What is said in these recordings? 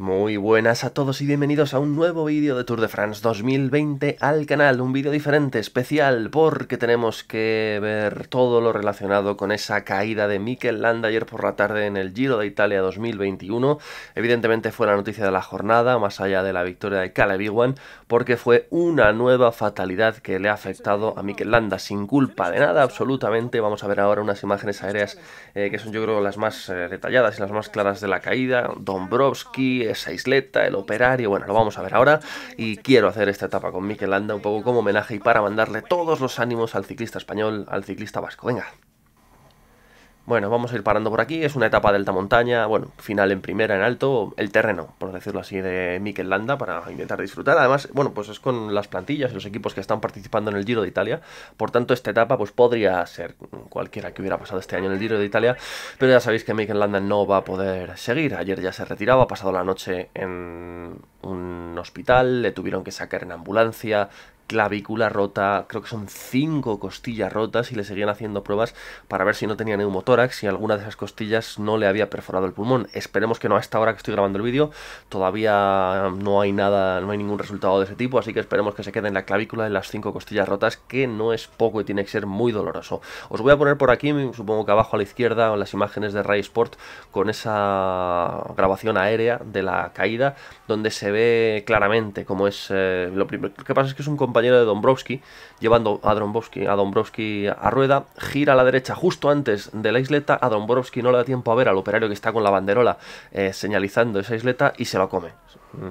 Muy buenas a todos y bienvenidos a un nuevo vídeo de Tour de France 2020 al canal, un vídeo diferente, especial, porque tenemos que ver todo lo relacionado con esa caída de Mikel Landa ayer por la tarde en el Giro de Italia 2021. Evidentemente fue la noticia de la jornada, más allá de la victoria de Caleb porque fue una nueva fatalidad que le ha afectado a Mikel Landa, sin culpa de nada, absolutamente. Vamos a ver ahora unas imágenes aéreas eh, que son yo creo las más eh, detalladas y las más claras de la caída. Dombrovski, esa isleta, el operario, bueno, lo vamos a ver ahora. Y quiero hacer esta etapa con Mikel Landa un poco como homenaje y para mandarle todos los ánimos al ciclista español, al ciclista vasco. Venga. Bueno, vamos a ir parando por aquí. Es una etapa de alta montaña, bueno, final en primera, en alto, el terreno, por decirlo así, de Mikel Landa para intentar disfrutar. Además, bueno, pues es con las plantillas, los equipos que están participando en el Giro de Italia. Por tanto, esta etapa pues podría ser cualquiera que hubiera pasado este año en el Giro de Italia, pero ya sabéis que Mikel Landa no va a poder seguir. Ayer ya se retiraba, ha pasado la noche en un hospital, le tuvieron que sacar en ambulancia, clavícula rota, creo que son cinco costillas rotas y le seguían haciendo pruebas para ver si no tenía neumotórax y alguna de esas costillas no le había perforado el pulmón. Esperemos que no a esta hora que estoy grabando el vídeo, todavía no hay nada, no hay ningún resultado de ese tipo, así que esperemos que se quede en la clavícula de las cinco costillas rotas, que no es poco y tiene que ser muy doloroso. Os voy a poner por aquí, supongo que abajo a la izquierda, las imágenes de Ray Sport con esa grabación aérea de la caída, donde se ve claramente cómo es... Eh, lo, primero, lo que pasa es que es un compañero de Dombrowski, llevando a Dombrowski, a Dombrowski a rueda, gira a la derecha justo antes de la isleta, a Dombrowski no le da tiempo a ver al operario que está con la banderola eh, señalizando esa isleta y se lo come.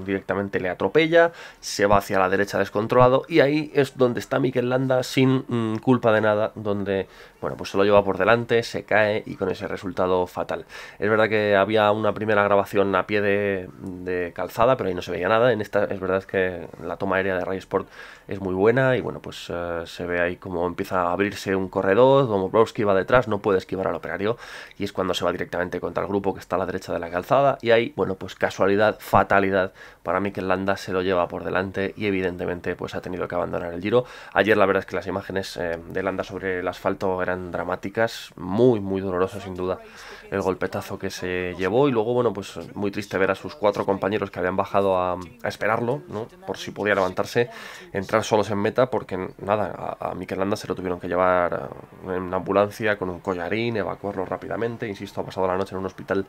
Directamente le atropella, se va hacia la derecha descontrolado y ahí es donde está Miquel Landa sin mm, culpa de nada, donde bueno, pues se lo lleva por delante, se cae y con ese resultado fatal. Es verdad que había una primera grabación a pie de, calzada, pero ahí no se veía nada. En esta es verdad que la toma aérea de Ray Sport es muy buena y bueno, pues eh, se ve ahí como empieza a abrirse un corredor, Dombrowski va detrás, no puede esquivar al operario y es cuando se va directamente contra el grupo que está a la derecha de la calzada y ahí, bueno, pues casualidad, fatalidad, para mí que Landa se lo lleva por delante y evidentemente pues ha tenido que abandonar el giro. Ayer la verdad es que las imágenes eh, de Landa sobre el asfalto dramáticas, muy, muy doloroso sin duda el golpetazo que se llevó y luego, bueno, pues muy triste ver a sus cuatro compañeros que habían bajado a, esperarlo, ¿no? Por si podía levantarse, entrar solos en meta porque, nada, a, a Landa se lo tuvieron que llevar eh, en una ambulancia con un collarín, evacuarlo rápidamente, insisto, ha pasado la noche en un hospital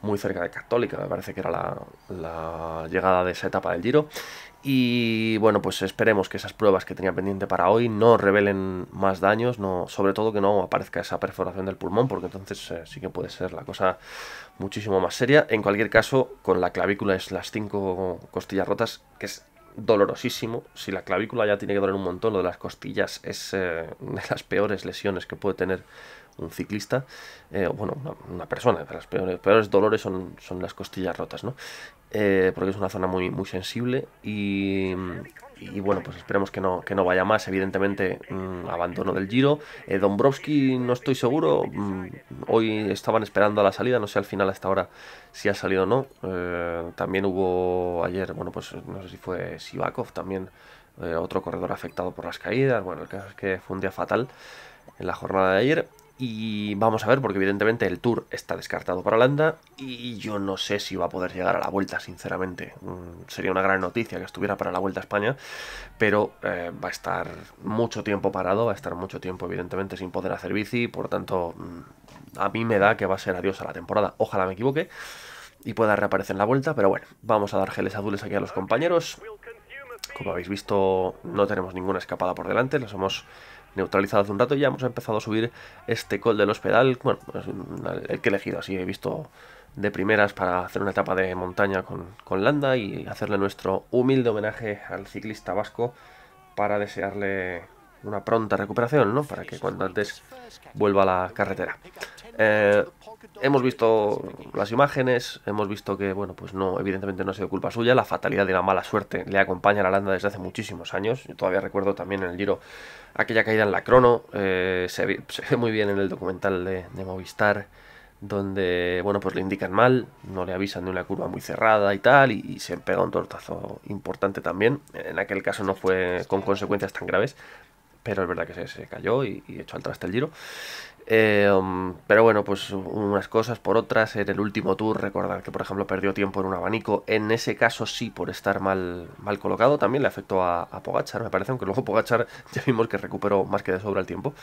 muy cerca de Católica, me parece que era la, la llegada de esa etapa del Giro y bueno, pues esperemos que esas pruebas que tenía pendiente para hoy no revelen más daños, no, sobre todo que no aparezca esa perforación del pulmón, porque entonces eh, sí que puede ser la cosa muchísimo más seria. En cualquier caso, con la clavícula es las cinco costillas rotas, que es dolorosísimo. Si la clavícula ya tiene que doler un montón, lo de las costillas es eh, de las peores lesiones que puede tener un ciclista, eh, bueno, una, persona persona, los peores, dolores son, son, las costillas rotas, ¿no? Eh, porque es una zona muy, muy sensible y, bueno, pues esperemos que no, vaya más, evidentemente mm, abandono del giro. Eh, Dombrovski no estoy seguro, mm, hoy estaban esperando a la salida, no sé al final hasta ahora si ha salido o no. Eh, también hubo ayer, bueno, pues no sé si fue Sivakov también, otro corredor afectado por las caídas, bueno, el caso es que fue un día fatal en la jornada de ayer y vamos a ver, porque evidentemente el Tour está descartado para Holanda y yo no sé si va a poder llegar a la vuelta, sinceramente. Mm, sería una gran noticia que estuviera para la vuelta a España, pero eh, va a estar mucho tiempo parado, va a estar mucho tiempo, evidentemente, sin poder hacer bici. Por tanto, mm, a mí me da que va a ser adiós a la temporada. Ojalá me equivoque y pueda reaparecer en la vuelta, pero bueno, vamos a dar geles azules aquí a los compañeros. Como habéis visto, no tenemos ninguna escapada por delante, lo hemos neutralizado hace un rato y ya hemos empezado a subir este col del hospital bueno, pues, el que he elegido así, he visto de primeras para hacer una etapa de montaña con, con Landa y hacerle nuestro humilde homenaje al ciclista vasco para desearle una pronta recuperación, ¿no? Para que cuando antes vuelva a la carretera. Eh, hemos visto las imágenes, hemos visto que, bueno, pues no, evidentemente no ha sido culpa suya, la fatalidad y la mala suerte le acompaña a la Landa desde hace muchísimos años, yo todavía recuerdo también en el Giro aquella caída en la crono, eh, se, ve, muy bien en el documental de, Movistar, donde, bueno, pues le indican mal, no le avisan de una curva muy cerrada y tal, y, y se pega un tortazo importante también, en aquel caso no fue con consecuencias tan graves, pero es verdad que se, cayó y, echó al traste el giro. Eh, um, pero bueno, pues unas cosas por otras. En el último tour, recordar que por ejemplo perdió tiempo en un abanico. En ese caso sí, por estar mal, mal colocado, también le afectó a, a Pogachar, me parece, aunque luego Pogachar ya vimos que recuperó más que de sobra el tiempo.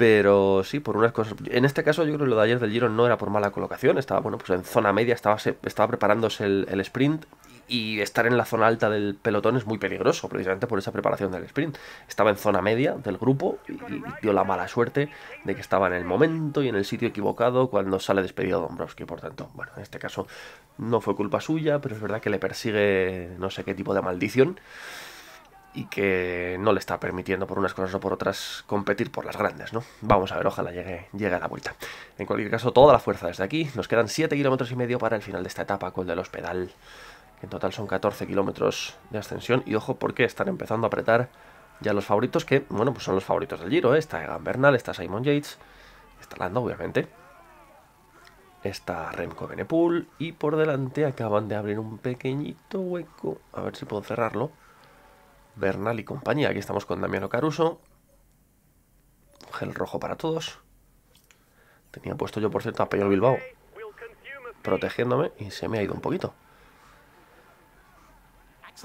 Pero sí, por unas cosas. En este caso, yo creo que lo de ayer del Giro no era por mala colocación. Estaba, bueno, pues en zona media, estaba, estaba preparándose el, sprint. Y estar en la zona alta del pelotón es muy peligroso, precisamente por esa preparación del sprint. Estaba en zona media del grupo y, dio la mala suerte de que estaba en el momento y en el sitio equivocado cuando sale despedido Dombrowski. Por tanto, bueno, en este caso no fue culpa suya, pero es verdad que le persigue no sé qué tipo de maldición y que no le está permitiendo por unas cosas o por otras competir por las grandes, ¿no? Vamos a ver, ojalá llegue, llegue a la vuelta. En cualquier caso, toda la fuerza desde aquí. Nos quedan 7 kilómetros y medio para el final de esta etapa con el del hospital. En total son 14 kilómetros de ascensión y ojo porque están empezando a apretar ya los favoritos que, bueno, pues son los favoritos del Giro. ¿eh? Está Egan Bernal, está Simon Yates, está Lando, obviamente. Está Remco Benepool y por delante acaban de abrir un pequeñito hueco. A ver si puedo cerrarlo. Bernal y compañía. Aquí estamos con Damiano Caruso. Gel rojo para todos. Tenía puesto yo, por cierto, a Peyo Bilbao protegiéndome y se me ha ido un poquito.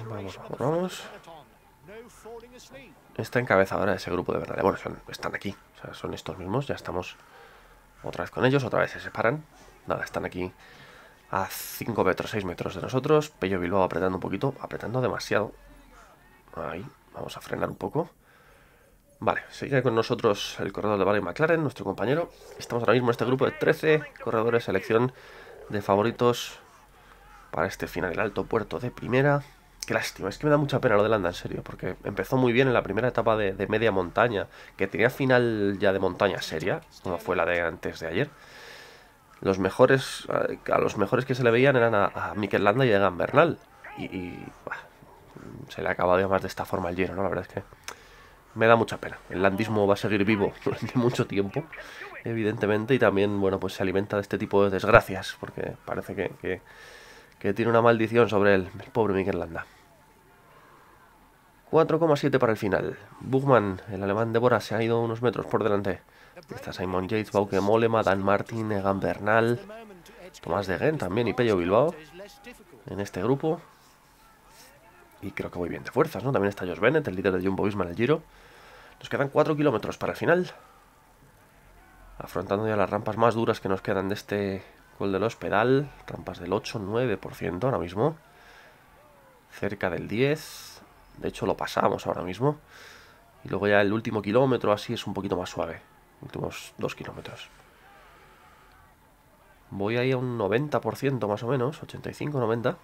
Vamos, vamos, vamos. Está encabezadora ahora ese grupo de verdad. Bueno, están aquí. O sea, son estos mismos. Ya estamos otra vez con ellos. Otra vez se separan. Nada, están aquí a 5 metros, 6 metros de nosotros. Peyo Bilbao apretando un poquito. Apretando demasiado. Ahí, vamos a frenar un poco. Vale, sigue con nosotros el corredor de Barry McLaren, nuestro compañero. Estamos ahora mismo en este grupo de 13 corredores, selección de favoritos para este final, el alto puerto de primera. Qué lástima, es que me da mucha pena lo de Landa, en serio, porque empezó muy bien en la primera etapa de, media montaña, que tenía final ya de montaña seria, como fue la de antes de ayer. Los mejores, eh, a los mejores que se le veían eran a, Miquel Mikel Landa y a Egan Bernal. Y, se le ha acabado más de esta forma el Giro, ¿no? La verdad es que me da mucha pena. El landismo va a seguir vivo durante mucho tiempo, evidentemente, y también, bueno, pues se alimenta de este tipo de desgracias, porque parece que, que, tiene una maldición sobre el pobre Miguel Landa. 4,7 para el final. Buchmann, el alemán de Bora, se ha ido unos metros por delante. Está Simon Yates, Bauke Molema Dan Martin, Egan Bernal, Tomás de Gen también y Peyo Bilbao en este grupo y creo que voy bien de fuerzas, ¿no? También está Josh Bennett, el líder de Jumbo Visma en el Giro. Nos quedan 4 kilómetros para el final. Afrontando ya las rampas más duras que nos quedan de este Col del Hospital. Rampas del 8-9% ahora mismo. Cerca del 10. De hecho lo pasamos ahora mismo. Y luego ya el último kilómetro así es un poquito más suave. Últimos 2 kilómetros. Voy ahí a un 90% más o menos. 85-90%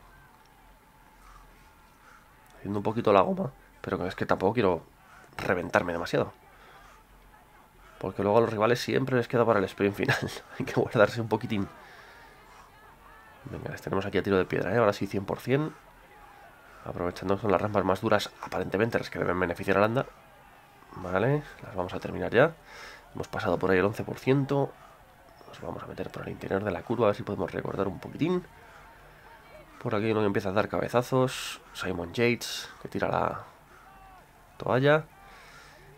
haciendo un poquito la goma, pero es que tampoco quiero reventarme demasiado. Porque luego a los rivales siempre les queda para el sprint final. Hay que guardarse un poquitín. Venga, les tenemos aquí a tiro de piedra, ¿eh? Ahora sí, 100%. Aprovechando son las rampas más duras, aparentemente las que deben beneficiar a Landa. Vale, las vamos a terminar ya. Hemos pasado por ahí el 11%. Nos vamos a meter por el interior de la curva, a ver si podemos recordar un poquitín. Por aquí nos empieza a dar cabezazos. Simon Yates, que tira la toalla.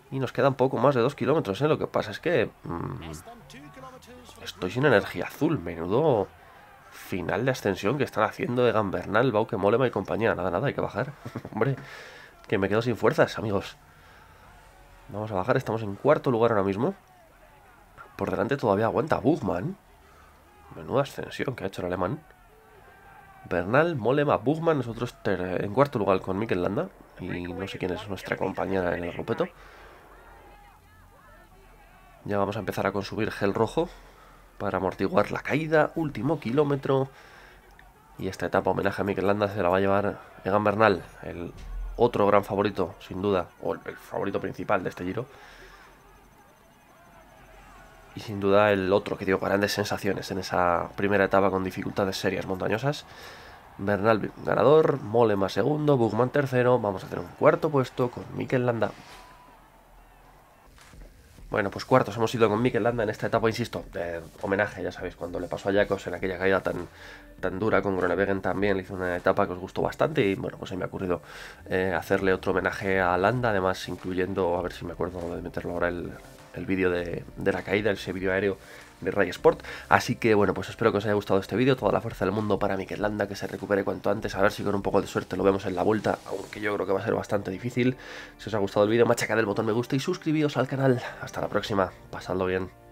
Y nos quedan poco más de dos kilómetros, ¿eh? Lo que pasa es que... Mm, estoy sin energía azul. Menudo final de ascensión que están haciendo de Bernal, Bauke, Molema y compañía. Nada, nada, hay que bajar. Hombre, que me quedo sin fuerzas, amigos. Vamos a bajar, estamos en cuarto lugar ahora mismo. Por delante todavía aguanta Bugman. Menuda ascensión que ha hecho el alemán. Bernal, Molema, Bugman, nosotros en cuarto lugar con Mikel Landa, y no sé quién es nuestra compañera en el grupeto. Ya vamos a empezar a consumir gel rojo para amortiguar la caída, último kilómetro. Y esta etapa homenaje a Mikel Landa se la va a llevar Egan Bernal, el otro gran favorito, sin duda, o el favorito principal de este giro y sin duda el otro que dio grandes sensaciones en esa primera etapa con dificultades serias montañosas. Bernal ganador, Molema segundo, Bugman tercero, vamos a tener un cuarto puesto con Mikel Landa. Bueno, pues cuartos hemos ido con Mikel Landa en esta etapa, insisto, de homenaje, ya sabéis, cuando le pasó a Jacobs en aquella caída tan, tan dura con Groenewegen también, le hizo una etapa que os gustó bastante y bueno, pues se me ha ocurrido eh, hacerle otro homenaje a Landa, además incluyendo, a ver si me acuerdo de meterlo ahora el, el vídeo de, de, la caída, ese vídeo aéreo de Ray Sport. Así que bueno, pues espero que os haya gustado este vídeo. Toda la fuerza del mundo para Landa que se recupere cuanto antes. A ver si con un poco de suerte lo vemos en la vuelta, aunque yo creo que va a ser bastante difícil. Si os ha gustado el vídeo, machacad el botón me gusta y suscribíos al canal. Hasta la próxima. Pasadlo bien.